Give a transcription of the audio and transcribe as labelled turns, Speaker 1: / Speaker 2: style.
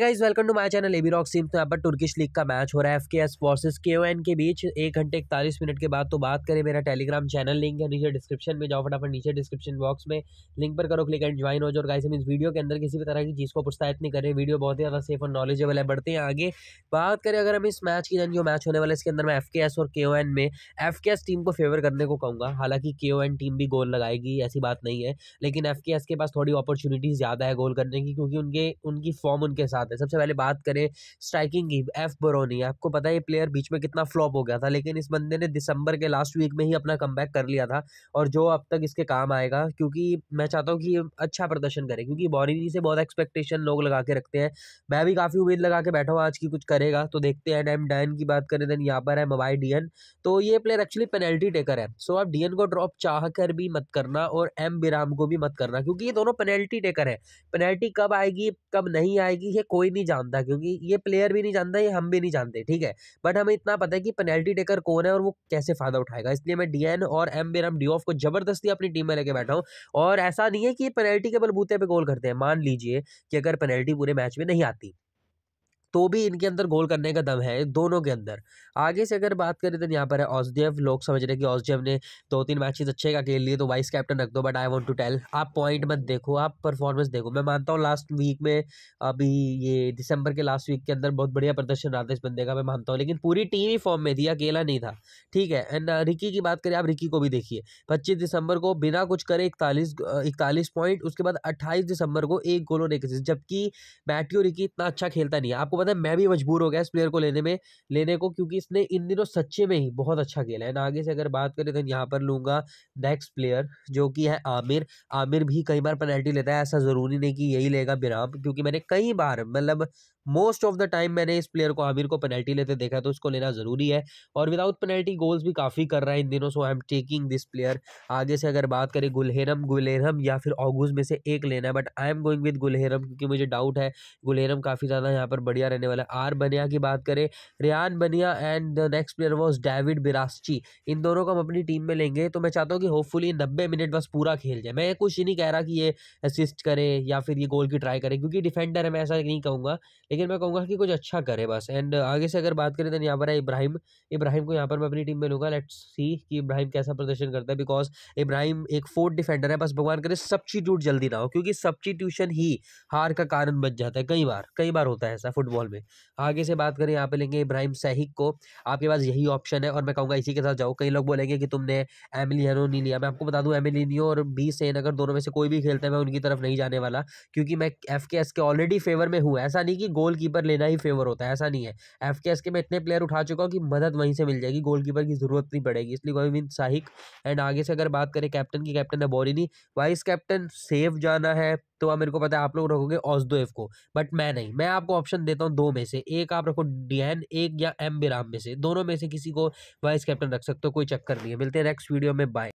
Speaker 1: guys welcome to my channel एबी रॉक सीम तो यहाँ पर टर्किश लीग का मैच हो रहा है एफ के एस वर्सेज के ओ एन के बीच एक घंटे इकतालीस मिनट के बाद तो बात करें मेरा टेलीग्राम चैनल लिंक है नीचे डिस्क्रिप्शन में जाओ फटाफट नीचे डिस्क्रिप्शन बॉक्स में लिंक पर करो क्लिक एंड ज्वाइन हो जाओ गाइस हम इस वीडियो के अंदर किसी भी तरह की चीज़ को प्रोत्साहित नहीं करें वीडियो बहुत ही ज़्यादा सेफ और नॉलेजेबल है बढ़ते हैं आगे बात करें अगर हम इस मैच की जो मैच होने वाला इसके अंदर मैं एफ के एस और के ओ एन में एफ के एस टीम को फेवर करने को कहूँगा हालांकि के ओ एन टीम भी गोल लगाएगी ऐसी बात नहीं है लेकिन एफ के एस के पास थोड़ी अपॉर्चुनिटीज़ ज़्यादा है गोल करने की क्योंकि उनके उनकी फॉर्म उनके साथ बात है सबसे पहले बात करें स्ट्राइकिंग की एफ बरोनी आपको पता है ये प्लेयर बीच में कितना फ्लॉप हो गया था लेकिन इस बंदे ने दिसंबर के लास्ट वीक में ही अपना कम कर लिया था और जो अब तक इसके काम आएगा क्योंकि मैं चाहता हूँ कि अच्छा प्रदर्शन करे क्योंकि बॉरीनी से बहुत एक्सपेक्टेशन लोग लगा के रखते हैं मैं भी काफ़ी उम्मीद लगा के बैठा हूँ आज की कुछ करेगा तो देखते हैं एम डैन की बात करें देन यहाँ पर है मवाई डी तो ये प्लेयर एक्चुअली पेनल्टी टेकर है सो आप डी को ड्रॉप चाह कर भी मत करना और एम बिराम को भी मत करना क्योंकि ये दोनों पेनल्टी टेकर है पेनल्टी कब आएगी कब नहीं आएगी ये कोई नहीं जानता क्योंकि ये प्लेयर भी नहीं जानता ये हम भी नहीं जानते ठीक है बट हमें इतना पता है कि पेनल्टी टेकर कौन है और वो कैसे फायदा उठाएगा इसलिए मैं डी और एम बेरम डी को जबरदस्ती अपनी टीम में लेके बैठा हूँ और ऐसा नहीं है कि पेनल्टी के बलबूते पर गोल करते हैं मान लीजिए कि अगर पेनल्टी पूरे मैच में नहीं आती तो भी इनके अंदर गोल करने का दम है दोनों के अंदर आगे से अगर बात करें तो यहाँ पर है ऑसडेव लोग समझ रहे कि ऑसडेव ने दो तीन मैचेस अच्छे का खेल लिए तो वाइस कैप्टन रख दो but I want to tell आप पॉइंट मत देखो आप परफॉर्मेंस देखो मैं मानता हूँ लास्ट वीक में अभी ये दिसंबर के लास्ट वीक के अंदर बहुत बढ़िया प्रदर्शन रहा था इस बंदे का मैं मानता हूँ लेकिन पूरी टीम ही फॉर्म में थी अकेला नहीं था ठीक है एंड रिकी uh, की बात करें आप रिकी को भी देखिए पच्चीस दिसंबर को बिना कुछ करे इकतालीस इकतालीस पॉइंट उसके बाद अट्ठाईस दिसंबर को एक गोलो ने जबकि मैटियो रिकी इतना अच्छा खेलता नहीं है आपको पता है मैं भी मजबूर हो गया इस प्लेयर को लेने में लेने को क्योंकि इसने इन दिनों सच्चे में ही बहुत अच्छा खेला है ना आगे से अगर बात करें तो यहाँ पर लूंगा नेक्स्ट प्लेयर जो कि है आमिर आमिर भी कई बार पेनल्टी लेता है ऐसा ज़रूरी नहीं कि यही लेगा बिराम क्योंकि मैंने कई बार मतलब मोस्ट ऑफ द टाइम मैंने इस प्लेयर को आमिर को पेनल्टी लेते देखा तो इसको लेना ज़रूरी है और विदाउट पेनल्टी गोल्स भी काफ़ी कर रहा है इन दिनों so I am taking this player आगे से अगर बात करें गुलहेरम गुलहेरम या फिर ऑगूज में से एक लेना है but I am going with Guilherme क्योंकि मुझे डाउट है गुलहेरम काफ़ी ज़्यादा यहाँ पर बढ़िया रहने वाला है आर बनिया की बात करें Riyan Bania and the next player was David बिरास्ची इन दोनों को हम अपनी टीम में लेंगे तो मैं चाहता हूँ कि होपफुली नब्बे मिनट बस पूरा खेल जाए मैं कुछ नहीं कह रहा कि ये असिस्ट करे या फिर ये गोल की ट्राई करें क्योंकि डिफेंडर है मैं ऐसा नहीं कहूँगा लेकिन मैं कहूँगा कि कुछ अच्छा करे बस एंड आगे से अगर बात करें तो यहाँ पर है इब्राहिम इब्राहिम को यहाँ पर मैं अपनी टीम में लूँगा लेट्स सी कि इब्राहिम कैसा प्रदर्शन करता है बिकॉज इब्राहिम एक फोर्थ डिफेंडर है बस भगवान करे सब्सटीट्यूट जल्दी ना हो क्योंकि सब्सटीट्यूशन ही हार का कारण बन जाता है कई बार कई बार होता है ऐसा फुटबॉल में आगे से बात करें यहाँ पर लेंगे इब्राहिम सहिक को आपके पास यही ऑप्शन है और मैं कहूँगा इसी के साथ जाओ कई लोग बोलेंगे कि तुमने एमिलियनो नहीं लिया मैं आपको बता दूँ एमिलियनो और बी सेन अगर दोनों में से कोई भी खेलता है मैं उनकी तरफ नहीं जाने वाला क्योंकि मैं एफ के ऑलरेडी फेवर में हूँ ऐसा नहीं कि गोल कीपर लेना ही फेवर होता है ऐसा नहीं है एफ के एस के मैं इतने प्लेयर उठा चुका हूँ कि मदद वहीं से मिल जाएगी गोल कीपर की जरूरत नहीं पड़ेगी इसलिए गोविंद साहिक एंड आगे से अगर बात करें कैप्टन की कैप्टन है बोरिनी वाइस कैप्टन सेफ जाना है तो आप मेरे को पता है आप लोग रखोगे एफ को बट मैं नहीं मैं आपको ऑप्शन देता हूँ दो में से एक आप रखो डीएन एक या एम बिराम में से दोनों में से किसी को वाइस कैप्टन रख सकते हो कोई चक्कर नहीं है मिलते हैं नेक्स्ट वीडियो में बाय